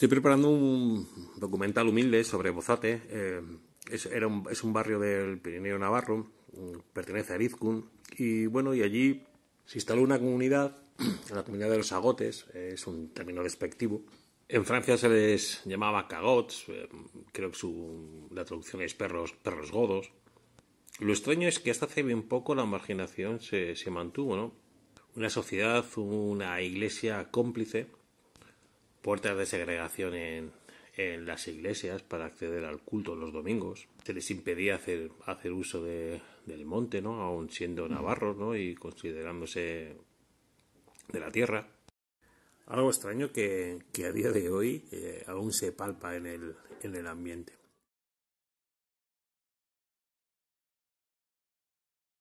Estoy preparando un documental humilde sobre Bozate. Eh, es, un, barrio del Pirineo Navarro, mm, pertenece a Rizkun. Y bueno, y allí se instaló una comunidad, la comunidad de los agotes, eh, es un término despectivo. En Francia se les llamaba cagots, eh, creo que su, la traducción es perros, perros godos. Lo extraño es que hasta hace bien poco la marginación se, se mantuvo, ¿no? Una sociedad, una iglesia cómplice puertas de segregación en, las iglesias para acceder al culto los domingos. Se les impedía hacer, uso del monte, ¿no? Aun siendo navarros, ¿no? Y considerándose de la tierra. Algo extraño que, a día de hoy eh, aún se palpa en el, en el ambiente.